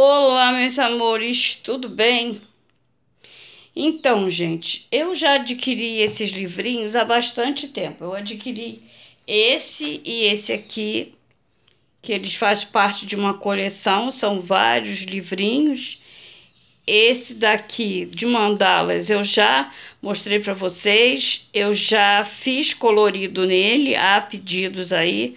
Olá, meus amores, tudo bem? Então, gente, eu já adquiri esses livrinhos há bastante tempo. Eu adquiri esse e esse aqui, que eles fazem parte de uma coleção, são vários livrinhos. Esse daqui de mandalas eu já mostrei para vocês, eu já fiz colorido nele, há pedidos aí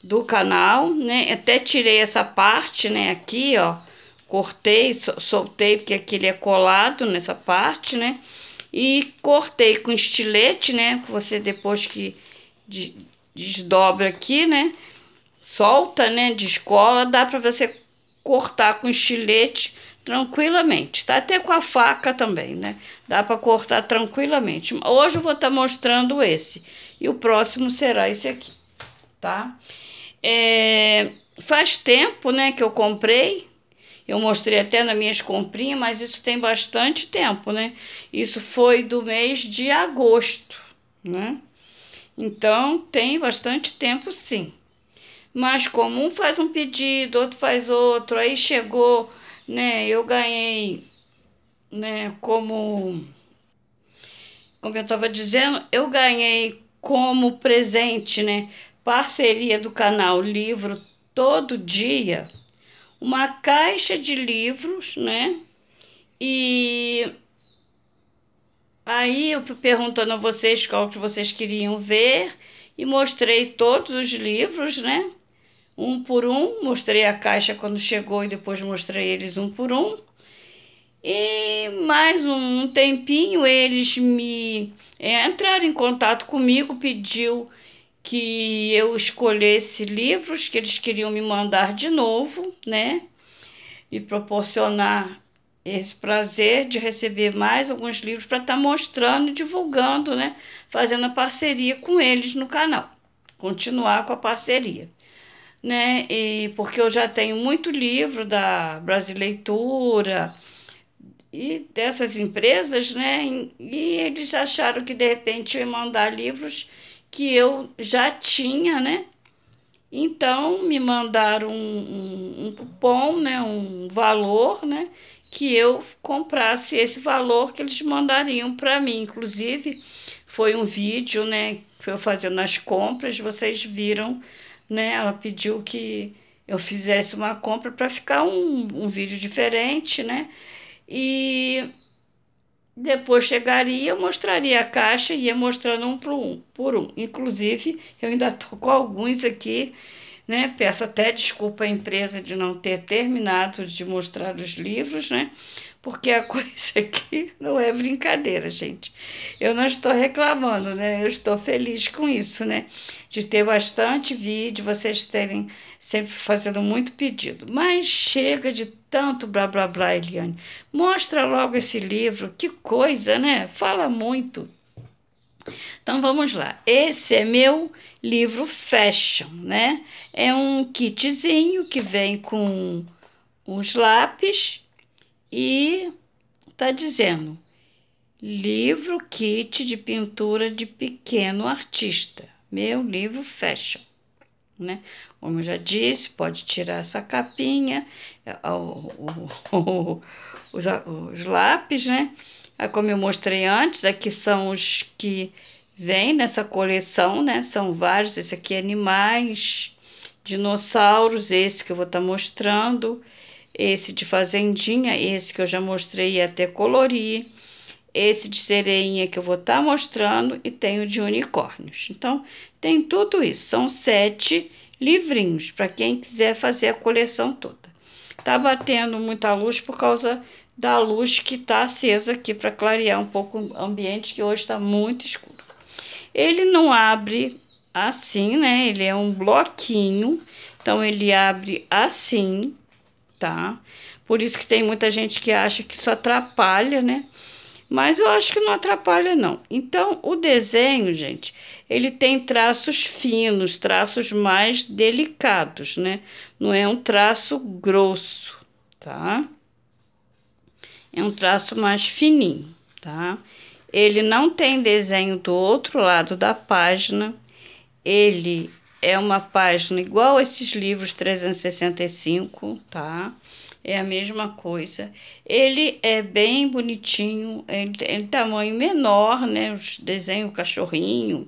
do canal, né? Até tirei essa parte, né, aqui, ó cortei, soltei, porque aqui ele é colado nessa parte, né? E cortei com estilete, né? Você depois que desdobra aqui, né? Solta, né? Descola, dá pra você cortar com estilete tranquilamente, tá? Até com a faca também, né? Dá pra cortar tranquilamente. Hoje eu vou estar tá mostrando esse. E o próximo será esse aqui, tá? É... Faz tempo, né, que eu comprei, eu mostrei até nas minhas comprinhas, mas isso tem bastante tempo, né? Isso foi do mês de agosto, né? Então tem bastante tempo sim. Mas como um faz um pedido, outro faz outro, aí chegou, né? Eu ganhei, né? Como, como eu estava dizendo, eu ganhei como presente, né? Parceria do canal Livro Todo Dia uma caixa de livros, né? E aí eu perguntando a vocês qual que vocês queriam ver e mostrei todos os livros, né? Um por um, mostrei a caixa quando chegou e depois mostrei eles um por um. E mais um tempinho eles me é, entraram em contato comigo, pediu que eu escolhesse livros que eles queriam me mandar de novo, né? Me proporcionar esse prazer de receber mais alguns livros para estar tá mostrando e divulgando, né? Fazendo a parceria com eles no canal. Continuar com a parceria, né? E porque eu já tenho muito livro da Brasileitura e dessas empresas, né? E eles acharam que de repente eu ia mandar livros que eu já tinha, né? Então me mandaram um, um, um cupom, né? Um valor, né? que eu comprasse esse valor que eles mandariam para mim. Inclusive, foi um vídeo, né, foi eu fazendo as compras, vocês viram, né, ela pediu que eu fizesse uma compra para ficar um, um vídeo diferente, né, e depois chegaria, eu mostraria a caixa e ia mostrando um por um, por um. Inclusive, eu ainda estou com alguns aqui, né? Peço até desculpa à empresa de não ter terminado de mostrar os livros, né? porque a coisa aqui não é brincadeira, gente. Eu não estou reclamando, né? Eu estou feliz com isso, né? De ter bastante vídeo, vocês terem sempre fazendo muito pedido. Mas chega de tanto blá blá blá, Eliane. Mostra logo esse livro, que coisa, né? Fala muito. Então vamos lá. Esse é meu livro fashion, né? É um kitzinho que vem com uns lápis e está dizendo: livro kit de pintura de pequeno artista. Meu livro fashion. Né? Como eu já disse, pode tirar essa capinha, é, o, o, os, os lápis, né? É como eu mostrei antes, aqui são os que vêm nessa coleção, né? São vários, esse aqui é animais, dinossauros, esse que eu vou estar tá mostrando esse de fazendinha, esse que eu já mostrei é até colorir, esse de sereinha que eu vou estar tá mostrando e tenho de unicórnios. Então, tem tudo isso, são sete livrinhos para quem quiser fazer a coleção toda. Tá batendo muita luz por causa da luz que está acesa aqui para clarear um pouco o ambiente que hoje está muito escuro. Ele não abre assim, né? Ele é um bloquinho, então ele abre assim tá? Por isso que tem muita gente que acha que isso atrapalha, né? Mas eu acho que não atrapalha, não. Então, o desenho, gente, ele tem traços finos, traços mais delicados, né? Não é um traço grosso, tá? É um traço mais fininho, tá? Ele não tem desenho do outro lado da página, ele é uma página igual a esses livros 365, tá? É a mesma coisa. Ele é bem bonitinho, ele é tem é tamanho menor, né? Os desenhos, o cachorrinho,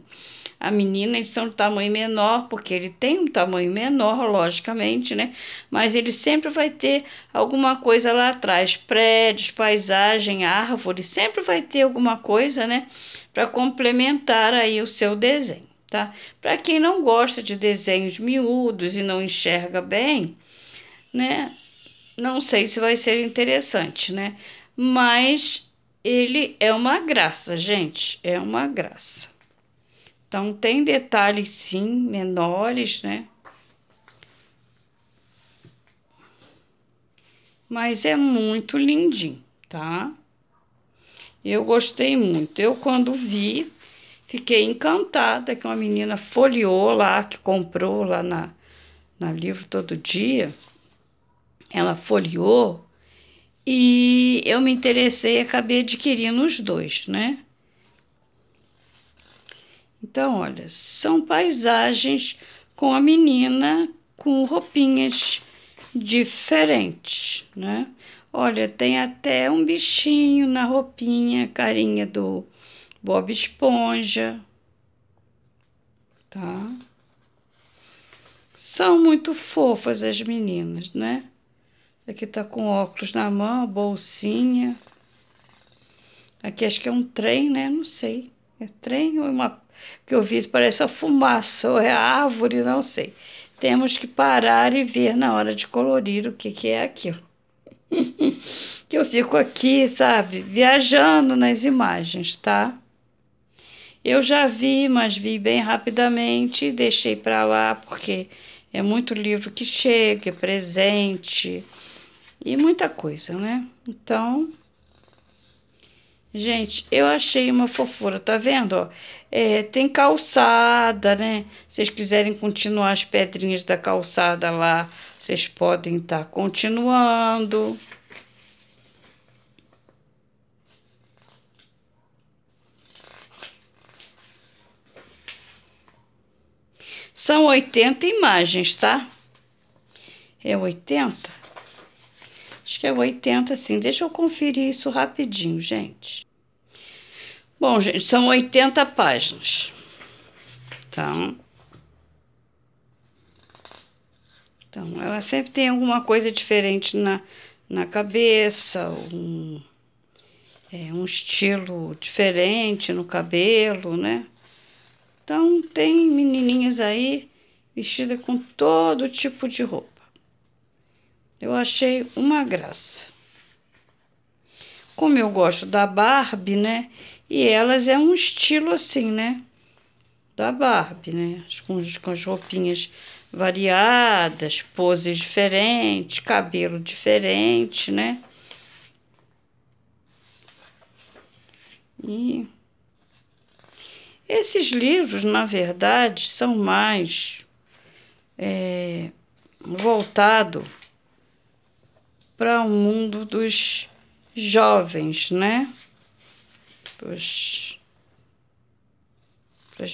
a menina, eles são de tamanho menor, porque ele tem um tamanho menor, logicamente, né? Mas ele sempre vai ter alguma coisa lá atrás prédios, paisagem, árvore sempre vai ter alguma coisa, né? Para complementar aí o seu desenho tá? Para quem não gosta de desenhos miúdos e não enxerga bem, né? Não sei se vai ser interessante, né? Mas ele é uma graça, gente, é uma graça. Então tem detalhes sim menores, né? Mas é muito lindinho, tá? Eu gostei muito. Eu quando vi, Fiquei encantada que uma menina folheou lá, que comprou lá na, na Livro Todo Dia. Ela folheou e eu me interessei e acabei adquirindo os dois, né? Então, olha, são paisagens com a menina com roupinhas diferentes, né? Olha, tem até um bichinho na roupinha, carinha do Bob Esponja, tá? São muito fofas as meninas, né? Aqui tá com óculos na mão, bolsinha. Aqui acho que é um trem, né? Não sei. É trem ou é uma. que eu vi, parece uma fumaça, ou é árvore, não sei. Temos que parar e ver na hora de colorir o que, que é aquilo. que eu fico aqui, sabe, viajando nas imagens, tá? Eu já vi, mas vi bem rapidamente e deixei para lá porque é muito livro que chega, é presente e muita coisa, né? Então, gente, eu achei uma fofura, tá vendo? Ó, é, tem calçada, né? Se vocês quiserem continuar as pedrinhas da calçada lá, vocês podem estar tá continuando. São 80 imagens, tá? É 80? Acho que é 80, sim. Deixa eu conferir isso rapidinho, gente. Bom, gente, são 80 páginas. Então... Então, ela sempre tem alguma coisa diferente na, na cabeça, um, é, um estilo diferente no cabelo, né? Então, tem menininhas aí vestida com todo tipo de roupa. Eu achei uma graça. Como eu gosto da Barbie, né? E elas é um estilo assim, né? Da Barbie, né? Com, com as roupinhas variadas, poses diferentes, cabelo diferente, né? E esses livros, na verdade, são mais é, voltado para o mundo dos jovens, né? Para as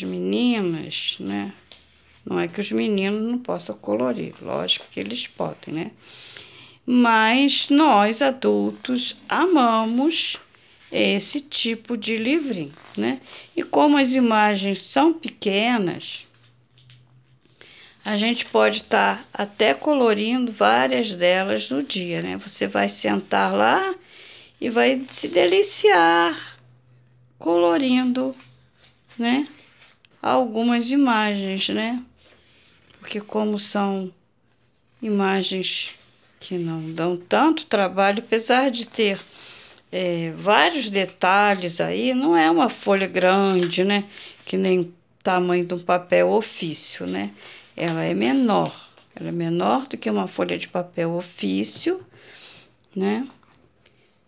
meninas, né? Não é que os meninos não possam colorir, lógico que eles podem, né? Mas nós adultos amamos é esse tipo de livrinho, né? E como as imagens são pequenas, a gente pode estar tá até colorindo várias delas no dia, né? Você vai sentar lá e vai se deliciar colorindo, né? Algumas imagens, né? Porque como são imagens que não dão tanto trabalho, apesar de ter é, vários detalhes aí, não é uma folha grande, né? Que nem tamanho de um papel ofício, né? Ela é menor, ela é menor do que uma folha de papel ofício, né?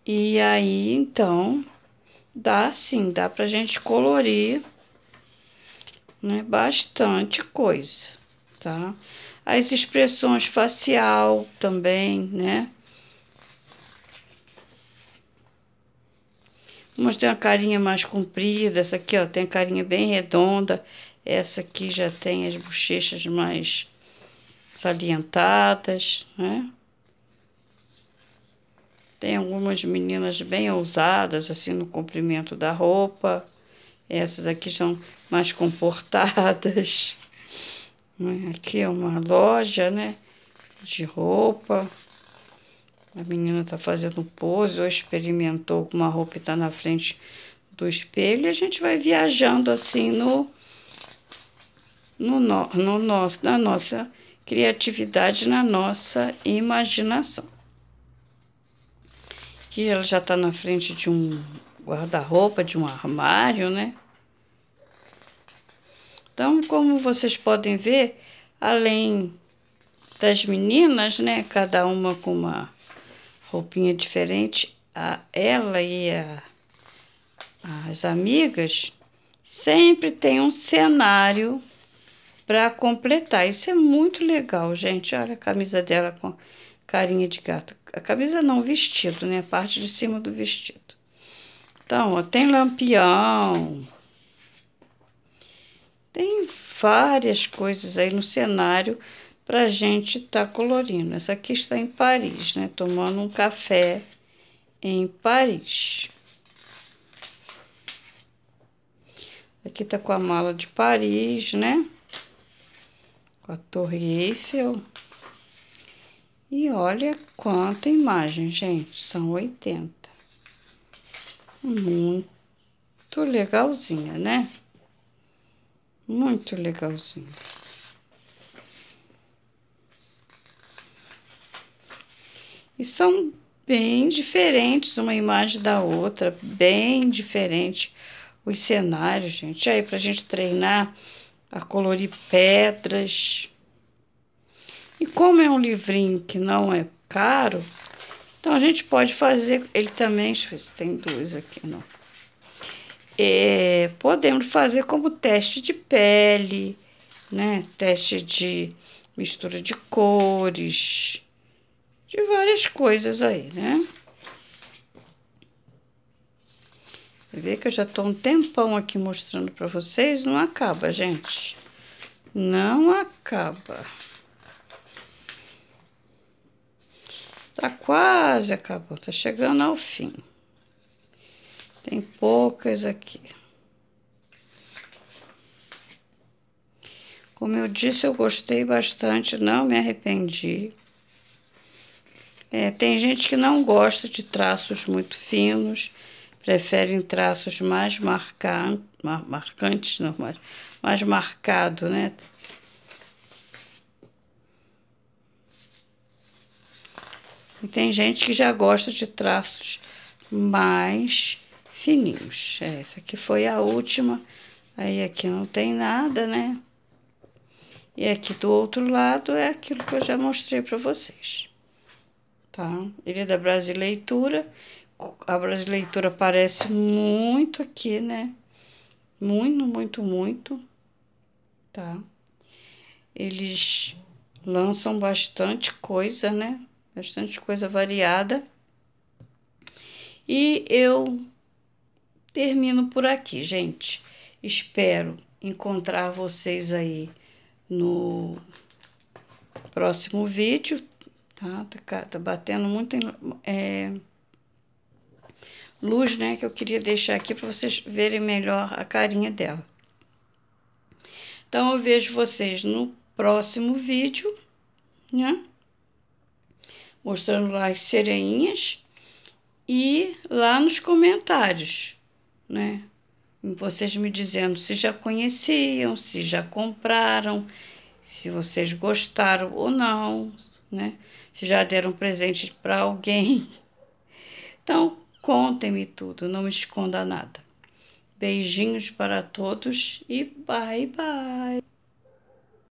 E aí, então, dá sim, dá pra gente colorir, né? Bastante coisa, tá? As expressões facial também, né? Umas tem uma carinha mais comprida, essa aqui, ó, tem a carinha bem redonda. Essa aqui já tem as bochechas mais salientadas, né? Tem algumas meninas bem ousadas, assim, no comprimento da roupa. Essas aqui são mais comportadas. Aqui é uma loja, né? De roupa. A menina tá fazendo pose ou experimentou com uma roupa e tá na frente do espelho. E a gente vai viajando assim no, no, no, no nosso, na nossa criatividade, na nossa imaginação. Que ela já tá na frente de um guarda-roupa, de um armário, né? Então, como vocês podem ver, além das meninas, né, cada uma com uma roupinha diferente, a ela e a, as amigas sempre tem um cenário para completar. Isso é muito legal, gente. Olha a camisa dela com carinha de gato. A camisa não, vestido, né? A parte de cima do vestido. Então, ó, tem lampião. Tem várias coisas aí no cenário pra gente tá colorindo. Essa aqui está em Paris, né? Tomando um café em Paris. Aqui tá com a mala de Paris, né? Com a Torre Eiffel. E olha quanta imagem, gente. São 80. Muito legalzinha, né? Muito legalzinha. E são bem diferentes uma imagem da outra, bem diferente os cenários, gente. Aí para a gente treinar a colorir pedras. E como é um livrinho que não é caro, então a gente pode fazer ele também. Deixa eu ver se tem dois aqui, não. É, podemos fazer como teste de pele, né? Teste de mistura de cores de várias coisas aí, né? Você vê que eu já tô um tempão aqui mostrando para vocês, não acaba, gente. Não acaba. Tá quase acabou, tá chegando ao fim. Tem poucas aqui. Como eu disse, eu gostei bastante, não me arrependi. É, tem gente que não gosta de traços muito finos, preferem traços mais marca, mar, marcantes, não, mais, mais marcado, né? E tem gente que já gosta de traços mais fininhos. É, essa aqui foi a última. Aí aqui não tem nada, né? E aqui do outro lado é aquilo que eu já mostrei para vocês tá? Ele é da Brasileitura. A Brasileitura aparece muito aqui, né? Muito, muito, muito, tá? Eles lançam bastante coisa, né? Bastante coisa variada. E eu termino por aqui, gente. Espero encontrar vocês aí no próximo vídeo, Tá, tá, tá batendo muito em, é, luz, né? Que eu queria deixar aqui para vocês verem melhor a carinha dela. Então, eu vejo vocês no próximo vídeo, né? Mostrando lá as sereinhas e lá nos comentários, né? Vocês me dizendo se já conheciam, se já compraram, se vocês gostaram ou não, né? Se já deram presente para alguém. Então, contem-me tudo, não me esconda nada. Beijinhos para todos e bye bye.